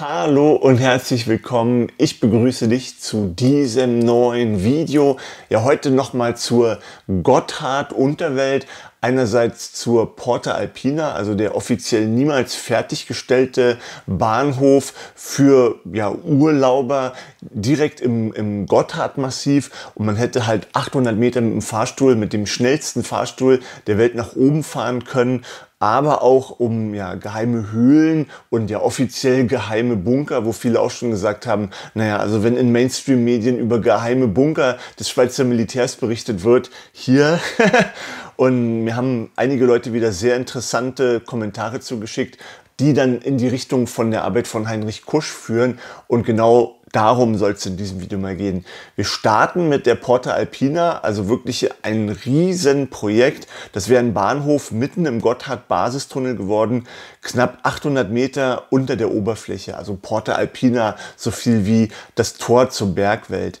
Hallo und herzlich willkommen. Ich begrüße dich zu diesem neuen Video. Ja, heute nochmal zur Gotthard Unterwelt. Einerseits zur Porta Alpina, also der offiziell niemals fertiggestellte Bahnhof für ja, Urlauber direkt im, im Gotthard-Massiv. Und man hätte halt 800 Meter mit dem Fahrstuhl, mit dem schnellsten Fahrstuhl der Welt nach oben fahren können aber auch um ja, geheime Höhlen und ja offiziell geheime Bunker, wo viele auch schon gesagt haben, naja, also wenn in Mainstream-Medien über geheime Bunker des Schweizer Militärs berichtet wird, hier. und mir haben einige Leute wieder sehr interessante Kommentare zugeschickt, die dann in die Richtung von der Arbeit von Heinrich Kusch führen und genau darum soll es in diesem Video mal gehen. Wir starten mit der Porta Alpina, also wirklich ein Riesenprojekt. Das wäre ein Bahnhof mitten im Gotthard-Basistunnel geworden, knapp 800 Meter unter der Oberfläche. Also Porta Alpina, so viel wie das Tor zur Bergwelt.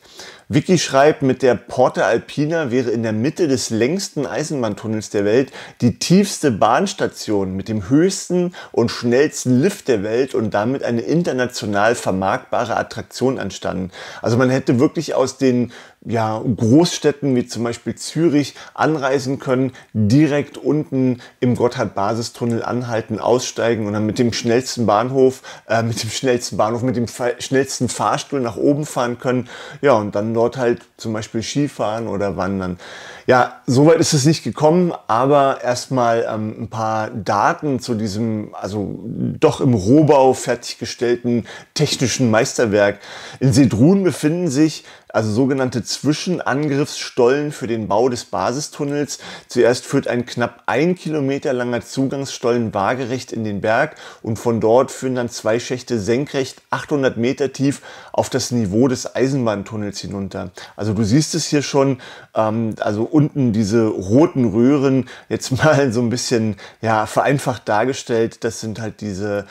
Vicky schreibt, mit der Porta Alpina wäre in der Mitte des längsten Eisenbahntunnels der Welt die tiefste Bahnstation mit dem höchsten und schnellsten Lift der Welt und damit eine international vermarktbare Attraktion entstanden. Also man hätte wirklich aus den ja, Großstädten wie zum Beispiel Zürich anreisen können, direkt unten im Gotthard-Basistunnel anhalten, aussteigen und dann mit dem schnellsten Bahnhof, äh, mit dem schnellsten Bahnhof, mit dem schnellsten Fahrstuhl nach oben fahren können. Ja, und dann dort halt zum Beispiel Skifahren oder wandern. Ja, soweit ist es nicht gekommen, aber erstmal ähm, ein paar Daten zu diesem, also doch im Rohbau fertiggestellten technischen Meisterwerk. In Sedrun befinden sich also sogenannte Zwischenangriffsstollen für den Bau des Basistunnels. Zuerst führt ein knapp ein Kilometer langer Zugangsstollen waagerecht in den Berg und von dort führen dann zwei Schächte senkrecht 800 Meter tief auf das Niveau des Eisenbahntunnels hinunter. Also du siehst es hier schon, ähm, also unten diese roten Röhren, jetzt mal so ein bisschen ja, vereinfacht dargestellt, das sind halt diese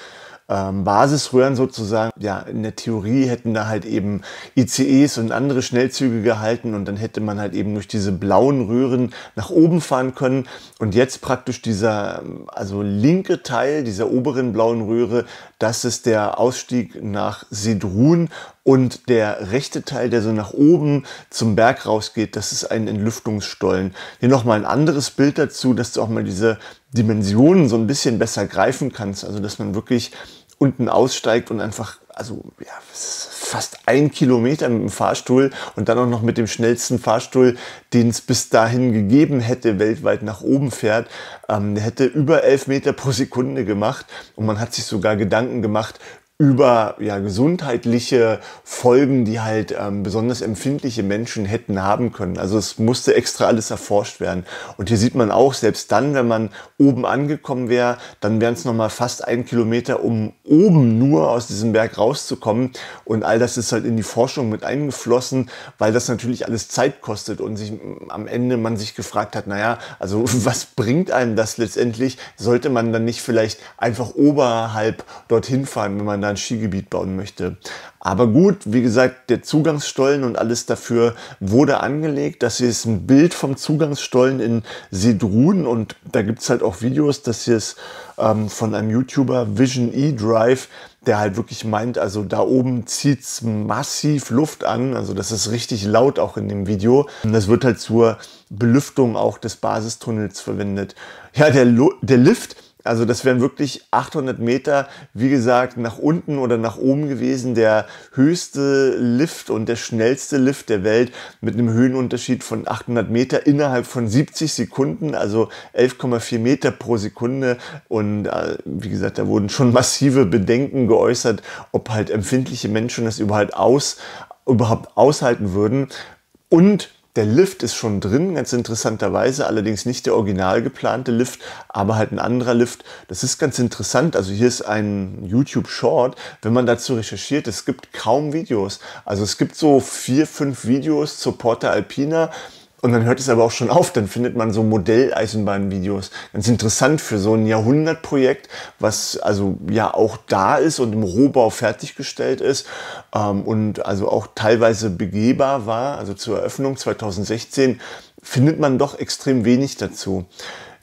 ähm, Basisröhren sozusagen, ja, in der Theorie hätten da halt eben ICEs und andere Schnellzüge gehalten und dann hätte man halt eben durch diese blauen Röhren nach oben fahren können und jetzt praktisch dieser, also linke Teil dieser oberen blauen Röhre, das ist der Ausstieg nach Sedrun und der rechte Teil, der so nach oben zum Berg rausgeht, das ist ein Entlüftungsstollen. Hier nochmal ein anderes Bild dazu, dass du auch mal diese Dimensionen so ein bisschen besser greifen kannst. Also, dass man wirklich unten aussteigt und einfach, also ja, fast ein Kilometer mit dem Fahrstuhl und dann auch noch mit dem schnellsten Fahrstuhl, den es bis dahin gegeben hätte, weltweit nach oben fährt. Ähm, hätte über elf Meter pro Sekunde gemacht und man hat sich sogar Gedanken gemacht über ja, gesundheitliche Folgen, die halt ähm, besonders empfindliche Menschen hätten haben können. Also es musste extra alles erforscht werden. Und hier sieht man auch, selbst dann, wenn man oben angekommen wäre, dann wären es nochmal fast ein Kilometer, um oben nur aus diesem Berg rauszukommen. Und all das ist halt in die Forschung mit eingeflossen, weil das natürlich alles Zeit kostet und sich mm, am Ende man sich gefragt hat, naja, also was bringt einem das letztendlich? Sollte man dann nicht vielleicht einfach oberhalb dorthin fahren, wenn man da ein Skigebiet bauen möchte. Aber gut, wie gesagt, der Zugangsstollen und alles dafür wurde angelegt. Das hier ist ein Bild vom Zugangsstollen in Sedrun und da gibt es halt auch Videos. Das hier ist ähm, von einem YouTuber Vision E Drive, der halt wirklich meint, also da oben zieht es massiv Luft an. Also das ist richtig laut auch in dem Video. Und das wird halt zur Belüftung auch des Basistunnels verwendet. Ja, der, Lo der Lift also das wären wirklich 800 Meter, wie gesagt, nach unten oder nach oben gewesen. Der höchste Lift und der schnellste Lift der Welt mit einem Höhenunterschied von 800 Meter innerhalb von 70 Sekunden, also 11,4 Meter pro Sekunde. Und äh, wie gesagt, da wurden schon massive Bedenken geäußert, ob halt empfindliche Menschen das überhaupt, aus, überhaupt aushalten würden. Und der Lift ist schon drin, ganz interessanterweise, allerdings nicht der original geplante Lift, aber halt ein anderer Lift. Das ist ganz interessant. Also hier ist ein YouTube Short, wenn man dazu recherchiert, es gibt kaum Videos. Also es gibt so vier, fünf Videos zur Porta Alpina und dann hört es aber auch schon auf, dann findet man so Modelleisenbahnvideos. Ganz interessant für so ein Jahrhundertprojekt, was also ja auch da ist und im Rohbau fertiggestellt ist ähm, und also auch teilweise begehbar war. Also zur Eröffnung 2016 findet man doch extrem wenig dazu.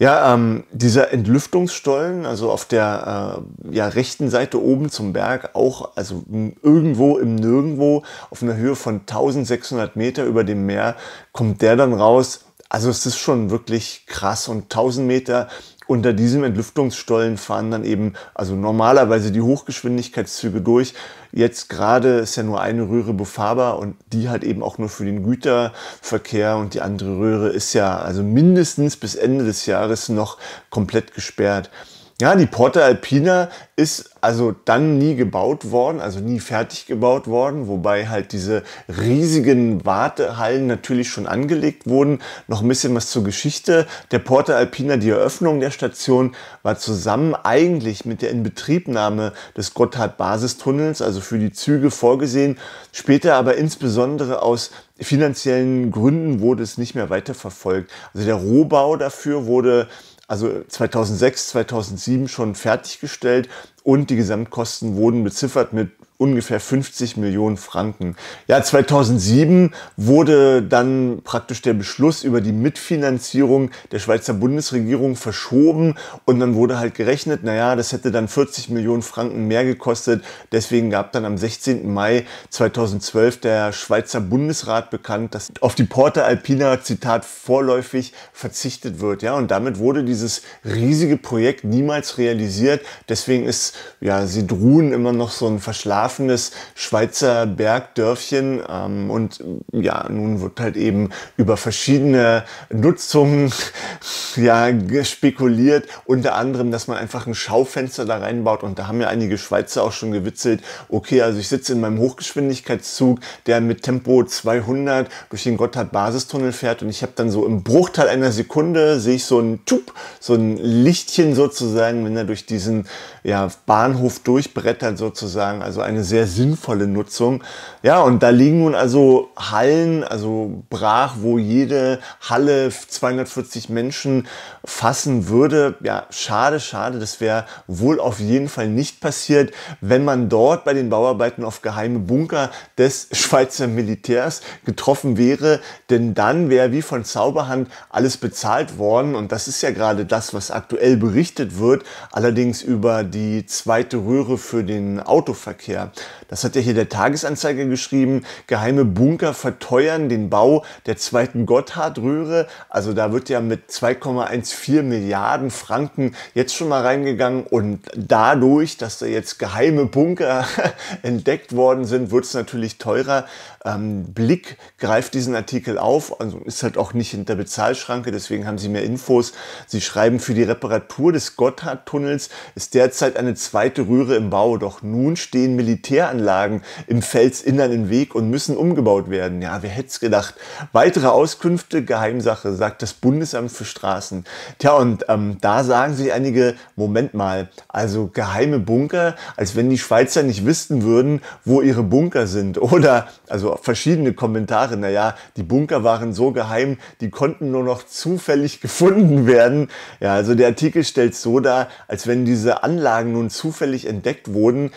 Ja, ähm, dieser Entlüftungsstollen, also auf der äh, ja, rechten Seite oben zum Berg, auch also irgendwo im Nirgendwo auf einer Höhe von 1600 Meter über dem Meer, kommt der dann raus. Also es ist schon wirklich krass und 1000 Meter unter diesem Entlüftungsstollen fahren dann eben, also normalerweise die Hochgeschwindigkeitszüge durch. Jetzt gerade ist ja nur eine Röhre befahrbar und die halt eben auch nur für den Güterverkehr und die andere Röhre ist ja also mindestens bis Ende des Jahres noch komplett gesperrt. Ja, die Porta Alpina ist also dann nie gebaut worden, also nie fertig gebaut worden, wobei halt diese riesigen Wartehallen natürlich schon angelegt wurden. Noch ein bisschen was zur Geschichte. Der Porta Alpina, die Eröffnung der Station, war zusammen eigentlich mit der Inbetriebnahme des Gotthard-Basistunnels, also für die Züge vorgesehen, später aber insbesondere aus finanziellen Gründen wurde es nicht mehr weiterverfolgt. Also der Rohbau dafür wurde also 2006, 2007 schon fertiggestellt und die Gesamtkosten wurden beziffert mit ungefähr 50 Millionen Franken. Ja, 2007 wurde dann praktisch der Beschluss über die Mitfinanzierung der Schweizer Bundesregierung verschoben und dann wurde halt gerechnet, naja, das hätte dann 40 Millionen Franken mehr gekostet. Deswegen gab dann am 16. Mai 2012 der Schweizer Bundesrat bekannt, dass auf die Porta Alpina, Zitat, vorläufig verzichtet wird. Ja, und damit wurde dieses riesige Projekt niemals realisiert. Deswegen ist, ja, sie drohen immer noch so ein Verschlag schlafendes Schweizer Bergdörfchen. Ähm, und ja, nun wird halt eben über verschiedene Nutzungen ja, spekuliert. Unter anderem, dass man einfach ein Schaufenster da reinbaut. Und da haben ja einige Schweizer auch schon gewitzelt. Okay, also ich sitze in meinem Hochgeschwindigkeitszug, der mit Tempo 200 durch den Gotthard-Basistunnel fährt. Und ich habe dann so im Bruchteil einer Sekunde sehe ich so ein Tup, so ein Lichtchen sozusagen, wenn er durch diesen ja, Bahnhof durchbrettert sozusagen. Also eine eine sehr sinnvolle Nutzung. Ja, und da liegen nun also Hallen, also brach, wo jede Halle 240 Menschen fassen würde. Ja, schade, schade. Das wäre wohl auf jeden Fall nicht passiert, wenn man dort bei den Bauarbeiten auf geheime Bunker des Schweizer Militärs getroffen wäre. Denn dann wäre wie von Zauberhand alles bezahlt worden. Und das ist ja gerade das, was aktuell berichtet wird. Allerdings über die zweite Röhre für den Autoverkehr. Das hat ja hier der Tagesanzeiger geschrieben. Geheime Bunker verteuern den Bau der zweiten Gotthardröhre. Also da wird ja mit 2,14 Milliarden Franken jetzt schon mal reingegangen. Und dadurch, dass da jetzt geheime Bunker entdeckt worden sind, wird es natürlich teurer. Ähm, Blick greift diesen Artikel auf. Also ist halt auch nicht hinter Bezahlschranke. Deswegen haben sie mehr Infos. Sie schreiben, für die Reparatur des Gotthardtunnels ist derzeit eine zweite Röhre im Bau. Doch nun stehen Militär Militäranlagen im Felsinnern im Weg und müssen umgebaut werden. Ja, wer hätte es gedacht? Weitere Auskünfte, Geheimsache, sagt das Bundesamt für Straßen. Tja, und ähm, da sagen sich einige, Moment mal, also geheime Bunker, als wenn die Schweizer nicht wissen würden, wo ihre Bunker sind. Oder, also verschiedene Kommentare, naja, die Bunker waren so geheim, die konnten nur noch zufällig gefunden werden. Ja, also der Artikel stellt so dar, als wenn diese Anlagen nun zufällig entdeckt wurden,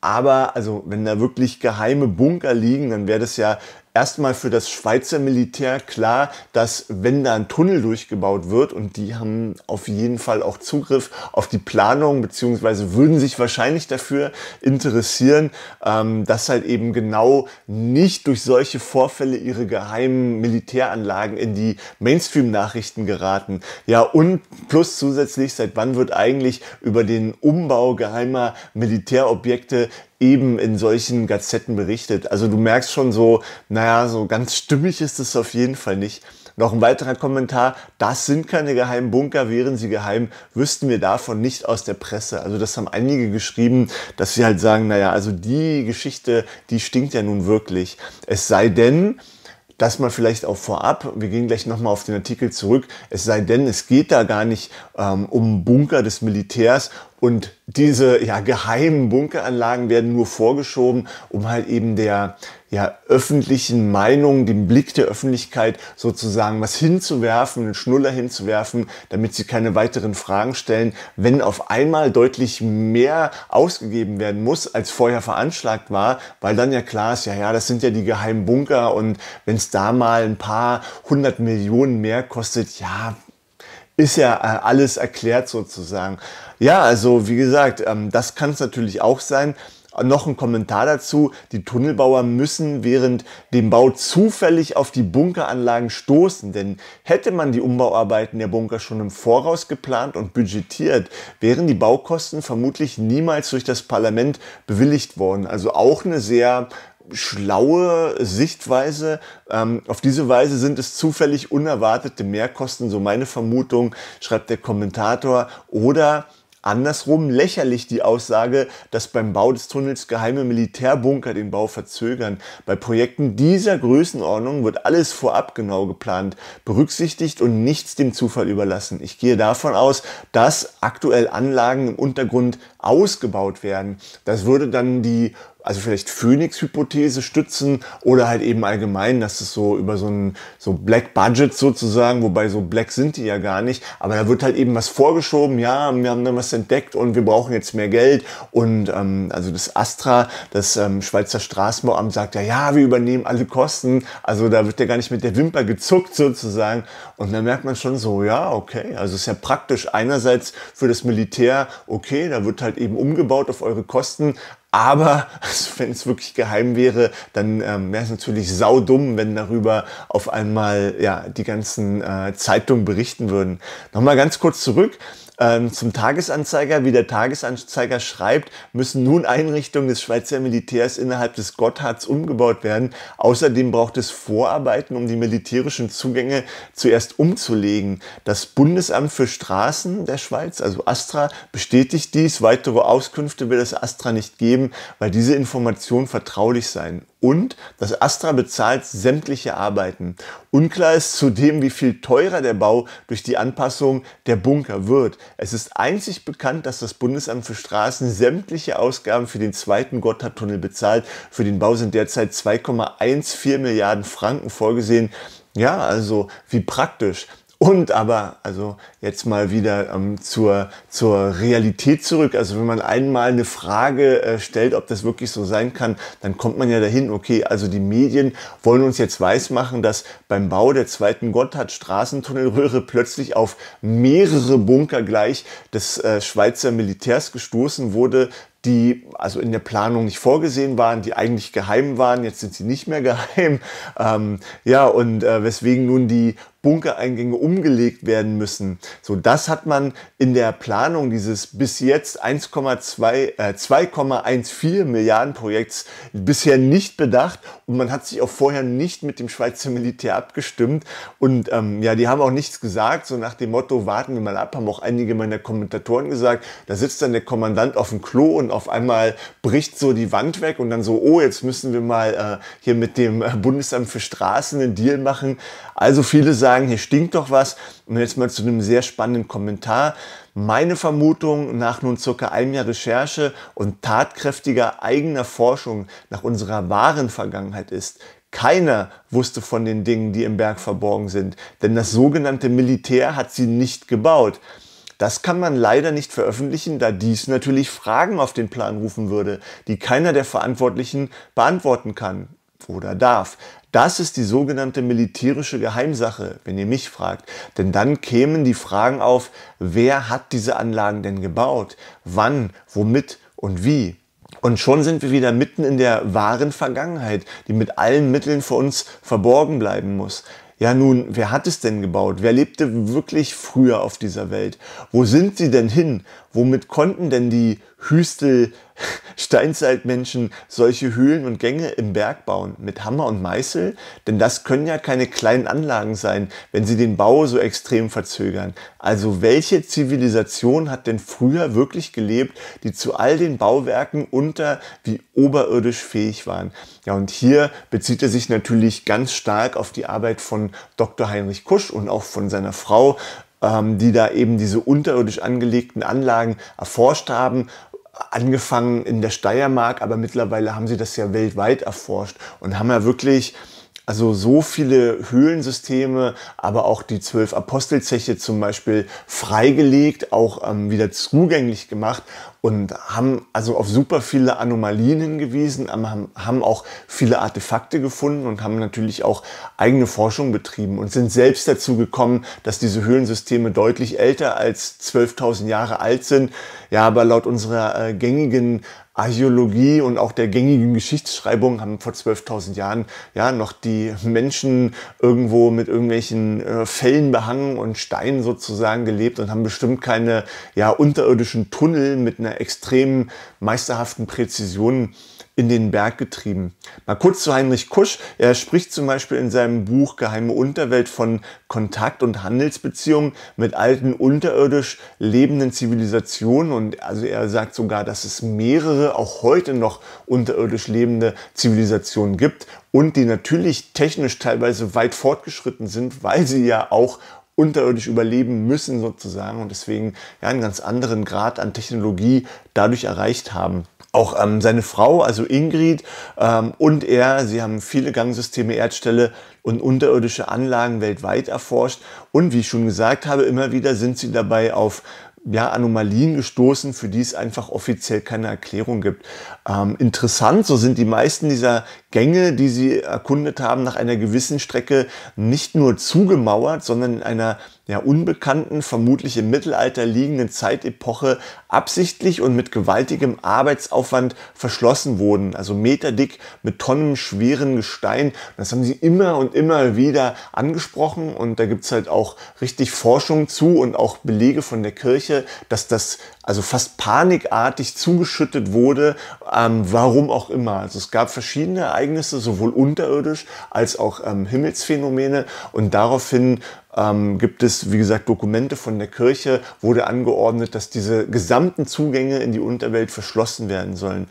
aber also, wenn da wirklich geheime Bunker liegen, dann wäre das ja erstmal für das Schweizer Militär klar, dass wenn da ein Tunnel durchgebaut wird und die haben auf jeden Fall auch Zugriff auf die Planung beziehungsweise würden sich wahrscheinlich dafür interessieren, ähm, dass halt eben genau nicht durch solche Vorfälle ihre geheimen Militäranlagen in die Mainstream-Nachrichten geraten. Ja und plus zusätzlich, seit wann wird eigentlich über den Umbau geheimer Militärobjekte eben in solchen Gazetten berichtet. Also du merkst schon so, naja, so ganz stimmig ist es auf jeden Fall nicht. Noch ein weiterer Kommentar, das sind keine geheimen Bunker, wären sie geheim, wüssten wir davon nicht aus der Presse. Also das haben einige geschrieben, dass sie halt sagen, naja, also die Geschichte, die stinkt ja nun wirklich. Es sei denn, das mal vielleicht auch vorab, wir gehen gleich nochmal auf den Artikel zurück, es sei denn, es geht da gar nicht ähm, um Bunker des Militärs, und diese ja, geheimen Bunkeranlagen werden nur vorgeschoben, um halt eben der ja, öffentlichen Meinung, dem Blick der Öffentlichkeit sozusagen was hinzuwerfen, einen Schnuller hinzuwerfen, damit sie keine weiteren Fragen stellen. Wenn auf einmal deutlich mehr ausgegeben werden muss, als vorher veranschlagt war, weil dann ja klar ist, ja, ja, das sind ja die geheimen Bunker und wenn es da mal ein paar hundert Millionen mehr kostet, ja, ist ja äh, alles erklärt sozusagen. Ja, also wie gesagt, ähm, das kann es natürlich auch sein. Noch ein Kommentar dazu. Die Tunnelbauer müssen während dem Bau zufällig auf die Bunkeranlagen stoßen, denn hätte man die Umbauarbeiten der Bunker schon im Voraus geplant und budgetiert, wären die Baukosten vermutlich niemals durch das Parlament bewilligt worden. Also auch eine sehr schlaue Sichtweise. Ähm, auf diese Weise sind es zufällig unerwartete Mehrkosten, so meine Vermutung, schreibt der Kommentator. Oder andersrum lächerlich die Aussage, dass beim Bau des Tunnels geheime Militärbunker den Bau verzögern. Bei Projekten dieser Größenordnung wird alles vorab genau geplant, berücksichtigt und nichts dem Zufall überlassen. Ich gehe davon aus, dass aktuell Anlagen im Untergrund ausgebaut werden. Das würde dann die also vielleicht Phoenix-Hypothese stützen oder halt eben allgemein, dass es so über so ein so Black Budget sozusagen, wobei so Black sind die ja gar nicht, aber da wird halt eben was vorgeschoben, ja, wir haben dann was entdeckt und wir brauchen jetzt mehr Geld und ähm, also das Astra, das ähm, Schweizer Straßenbauamt sagt ja, ja, wir übernehmen alle Kosten, also da wird ja gar nicht mit der Wimper gezuckt sozusagen und da merkt man schon so, ja, okay, also ist ja praktisch einerseits für das Militär, okay, da wird halt eben umgebaut auf eure Kosten, aber also wenn es wirklich geheim wäre, dann ähm, wäre es natürlich saudumm, wenn darüber auf einmal ja, die ganzen äh, Zeitungen berichten würden. Nochmal ganz kurz zurück. Ähm, zum Tagesanzeiger, wie der Tagesanzeiger schreibt, müssen nun Einrichtungen des Schweizer Militärs innerhalb des Gotthards umgebaut werden. Außerdem braucht es Vorarbeiten, um die militärischen Zugänge zuerst umzulegen. Das Bundesamt für Straßen der Schweiz, also Astra, bestätigt dies. Weitere Auskünfte will das Astra nicht geben, weil diese Informationen vertraulich seien und das Astra bezahlt sämtliche Arbeiten. Unklar ist zudem, wie viel teurer der Bau durch die Anpassung der Bunker wird. Es ist einzig bekannt, dass das Bundesamt für Straßen sämtliche Ausgaben für den zweiten Gotthardtunnel bezahlt. Für den Bau sind derzeit 2,14 Milliarden Franken vorgesehen. Ja, also wie praktisch. Und aber, also jetzt mal wieder ähm, zur, zur Realität zurück. Also wenn man einmal eine Frage äh, stellt, ob das wirklich so sein kann, dann kommt man ja dahin, okay, also die Medien wollen uns jetzt weismachen, dass beim Bau der zweiten Gotthard-Straßentunnelröhre plötzlich auf mehrere Bunker gleich des äh, Schweizer Militärs gestoßen wurde, die also in der Planung nicht vorgesehen waren, die eigentlich geheim waren, jetzt sind sie nicht mehr geheim. Ähm, ja, und äh, weswegen nun die Bunkereingänge umgelegt werden müssen. So, das hat man in der Planung dieses bis jetzt 1,2, äh, 2,14 Milliarden Projekts bisher nicht bedacht und man hat sich auch vorher nicht mit dem Schweizer Militär abgestimmt und ähm, ja, die haben auch nichts gesagt, so nach dem Motto, warten wir mal ab, haben auch einige meiner Kommentatoren gesagt, da sitzt dann der Kommandant auf dem Klo und auf einmal bricht so die Wand weg und dann so, oh, jetzt müssen wir mal äh, hier mit dem äh, Bundesamt für Straßen einen Deal machen, also viele sagen, hier stinkt doch was. Und jetzt mal zu einem sehr spannenden Kommentar. Meine Vermutung nach nun circa einem Jahr Recherche und tatkräftiger eigener Forschung nach unserer wahren Vergangenheit ist, keiner wusste von den Dingen, die im Berg verborgen sind, denn das sogenannte Militär hat sie nicht gebaut. Das kann man leider nicht veröffentlichen, da dies natürlich Fragen auf den Plan rufen würde, die keiner der Verantwortlichen beantworten kann oder darf. Das ist die sogenannte militärische Geheimsache, wenn ihr mich fragt. Denn dann kämen die Fragen auf, wer hat diese Anlagen denn gebaut? Wann? Womit? Und wie? Und schon sind wir wieder mitten in der wahren Vergangenheit, die mit allen Mitteln vor uns verborgen bleiben muss. Ja nun, wer hat es denn gebaut? Wer lebte wirklich früher auf dieser Welt? Wo sind sie denn hin? Womit konnten denn die Hüstel Steinzeitmenschen solche Höhlen und Gänge im Berg bauen? Mit Hammer und Meißel? Denn das können ja keine kleinen Anlagen sein, wenn sie den Bau so extrem verzögern. Also welche Zivilisation hat denn früher wirklich gelebt, die zu all den Bauwerken unter wie oberirdisch fähig waren? Ja, und hier bezieht er sich natürlich ganz stark auf die Arbeit von Dr. Heinrich Kusch und auch von seiner Frau ähm, die da eben diese unterirdisch angelegten Anlagen erforscht haben angefangen in der Steiermark, aber mittlerweile haben sie das ja weltweit erforscht und haben ja wirklich also so viele Höhlensysteme, aber auch die zwölf Apostelzeche zum Beispiel freigelegt, auch ähm, wieder zugänglich gemacht und haben also auf super viele Anomalien hingewiesen, ähm, haben, auch viele Artefakte gefunden und haben natürlich auch eigene Forschung betrieben und sind selbst dazu gekommen, dass diese Höhlensysteme deutlich älter als 12.000 Jahre alt sind. Ja, aber laut unserer äh, gängigen Archäologie und auch der gängigen Geschichtsschreibung haben vor 12.000 Jahren ja noch die Menschen irgendwo mit irgendwelchen äh, Fellen behangen und Steinen sozusagen gelebt und haben bestimmt keine ja unterirdischen Tunnel mit einer extrem meisterhaften Präzision in den Berg getrieben. Mal kurz zu Heinrich Kusch. Er spricht zum Beispiel in seinem Buch Geheime Unterwelt von Kontakt- und Handelsbeziehungen mit alten unterirdisch lebenden Zivilisationen. Und also er sagt sogar, dass es mehrere, auch heute noch unterirdisch lebende Zivilisationen gibt und die natürlich technisch teilweise weit fortgeschritten sind, weil sie ja auch unterirdisch überleben müssen sozusagen und deswegen ja einen ganz anderen Grad an Technologie dadurch erreicht haben auch ähm, seine Frau, also Ingrid, ähm, und er, sie haben viele Gangsysteme, Erdstelle und unterirdische Anlagen weltweit erforscht. Und wie ich schon gesagt habe, immer wieder sind sie dabei auf ja, Anomalien gestoßen, für die es einfach offiziell keine Erklärung gibt. Ähm, interessant, so sind die meisten dieser Gänge, die sie erkundet haben, nach einer gewissen Strecke nicht nur zugemauert, sondern in einer ja, unbekannten, vermutlich im Mittelalter liegenden Zeitepoche absichtlich und mit gewaltigem Arbeitsaufwand verschlossen wurden. Also meterdick mit tonnenschweren Gestein. das haben sie immer und immer wieder angesprochen und da gibt es halt auch richtig Forschung zu und auch Belege von der Kirche, dass das also fast panikartig zugeschüttet wurde, ähm, warum auch immer. Also es gab verschiedene Ereignisse, sowohl unterirdisch als auch ähm, Himmelsphänomene und daraufhin ähm, gibt es, wie gesagt, Dokumente von der Kirche, wurde angeordnet, dass diese gesamten Zugänge in die Unterwelt verschlossen werden sollen.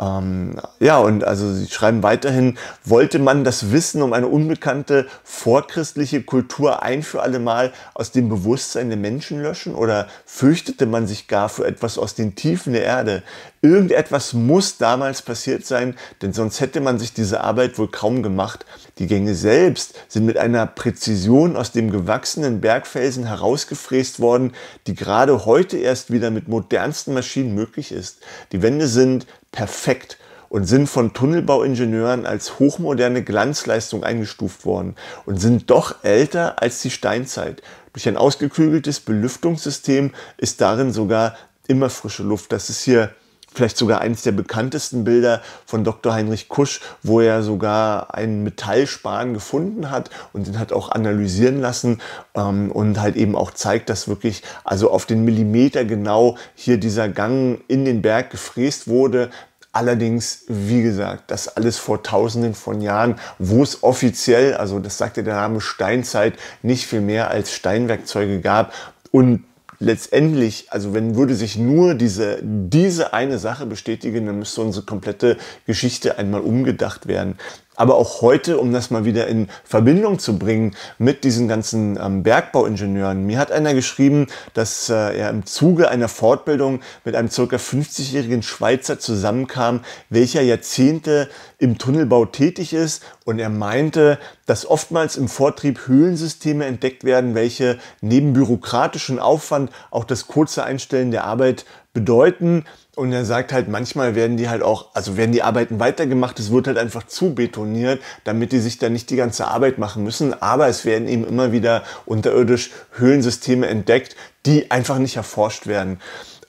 Ähm, ja, und also sie schreiben weiterhin, wollte man das Wissen um eine unbekannte vorchristliche Kultur ein für alle Mal aus dem Bewusstsein der Menschen löschen oder fürchtete man sich gar für etwas aus den Tiefen der Erde? Irgendetwas muss damals passiert sein, denn sonst hätte man sich diese Arbeit wohl kaum gemacht. Die Gänge selbst sind mit einer Präzision aus dem gewachsenen Bergfelsen herausgefräst worden, die gerade heute erst wieder mit modernsten Maschinen möglich ist. Die Wände sind perfekt und sind von Tunnelbauingenieuren als hochmoderne Glanzleistung eingestuft worden und sind doch älter als die Steinzeit. Durch ein ausgeklügeltes Belüftungssystem ist darin sogar immer frische Luft. Das ist hier vielleicht sogar eines der bekanntesten Bilder von Dr. Heinrich Kusch, wo er sogar einen Metallspan gefunden hat und den hat auch analysieren lassen ähm, und halt eben auch zeigt, dass wirklich also auf den Millimeter genau hier dieser Gang in den Berg gefräst wurde. Allerdings, wie gesagt, das alles vor tausenden von Jahren, wo es offiziell, also das sagte der Name Steinzeit, nicht viel mehr als Steinwerkzeuge gab. Und letztendlich, also wenn würde sich nur diese, diese eine Sache bestätigen, dann müsste unsere komplette Geschichte einmal umgedacht werden. Aber auch heute, um das mal wieder in Verbindung zu bringen mit diesen ganzen ähm, Bergbauingenieuren, mir hat einer geschrieben, dass äh, er im Zuge einer Fortbildung mit einem circa 50-jährigen Schweizer zusammenkam, welcher Jahrzehnte im Tunnelbau tätig ist und er meinte, dass oftmals im Vortrieb Höhlensysteme entdeckt werden, welche neben bürokratischen Aufwand auch das kurze Einstellen der Arbeit bedeuten, und er sagt halt, manchmal werden die halt auch, also werden die Arbeiten weitergemacht, es wird halt einfach zu betoniert, damit die sich da nicht die ganze Arbeit machen müssen. Aber es werden eben immer wieder unterirdisch Höhlensysteme entdeckt, die einfach nicht erforscht werden.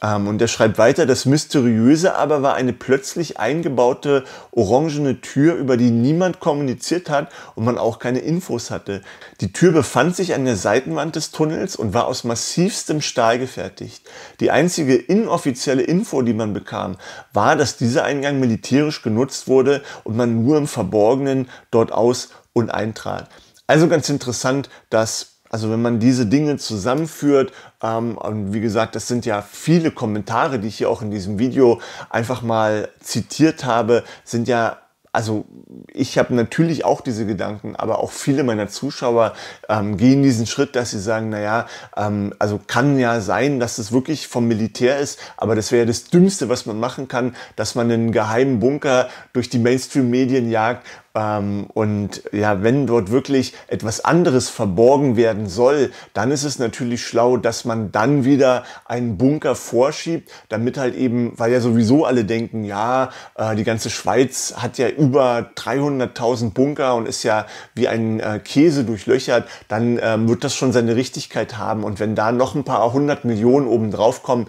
Ähm, und er schreibt weiter, das Mysteriöse aber war eine plötzlich eingebaute orangene Tür, über die niemand kommuniziert hat und man auch keine Infos hatte. Die Tür befand sich an der Seitenwand des Tunnels und war aus massivstem Stahl gefertigt. Die einzige inoffizielle Info, die man bekam, war, dass dieser Eingang militärisch genutzt wurde und man nur im Verborgenen dort aus und eintrat. Also ganz interessant, dass also wenn man diese Dinge zusammenführt, ähm, und wie gesagt, das sind ja viele Kommentare, die ich hier auch in diesem Video einfach mal zitiert habe, sind ja also ich habe natürlich auch diese Gedanken, aber auch viele meiner Zuschauer ähm, gehen diesen Schritt, dass sie sagen, naja, ähm, also kann ja sein, dass es wirklich vom Militär ist, aber das wäre ja das Dümmste, was man machen kann, dass man einen geheimen Bunker durch die Mainstream-Medien jagt ähm, und ja, wenn dort wirklich etwas anderes verborgen werden soll, dann ist es natürlich schlau, dass man dann wieder einen Bunker vorschiebt, damit halt eben, weil ja sowieso alle denken, ja, äh, die ganze Schweiz hat ja über 300.000 Bunker und ist ja wie ein äh, Käse durchlöchert, dann äh, wird das schon seine Richtigkeit haben. Und wenn da noch ein paar hundert Millionen oben drauf kommen,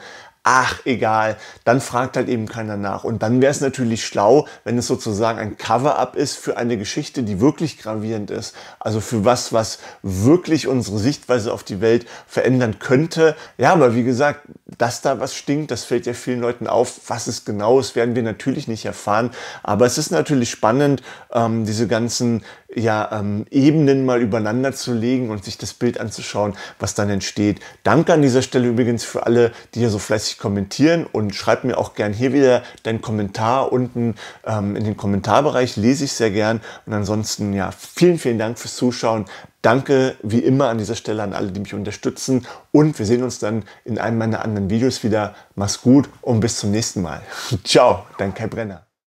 ach egal, dann fragt halt eben keiner nach. Und dann wäre es natürlich schlau, wenn es sozusagen ein Cover-up ist für eine Geschichte, die wirklich gravierend ist. Also für was, was wirklich unsere Sichtweise auf die Welt verändern könnte. Ja, aber wie gesagt, dass da was stinkt, das fällt ja vielen Leuten auf. Was es genau ist, werden wir natürlich nicht erfahren. Aber es ist natürlich spannend, ähm, diese ganzen ja, ähm, Ebenen mal übereinander zu legen und sich das Bild anzuschauen, was dann entsteht. Danke an dieser Stelle übrigens für alle, die hier so fleißig kommentieren und schreib mir auch gern hier wieder deinen Kommentar unten ähm, in den Kommentarbereich. Lese ich sehr gern. Und ansonsten, ja, vielen, vielen Dank fürs Zuschauen. Danke wie immer an dieser Stelle an alle, die mich unterstützen. Und wir sehen uns dann in einem meiner anderen Videos wieder. Mach's gut und bis zum nächsten Mal. Ciao, dein Kai Brenner.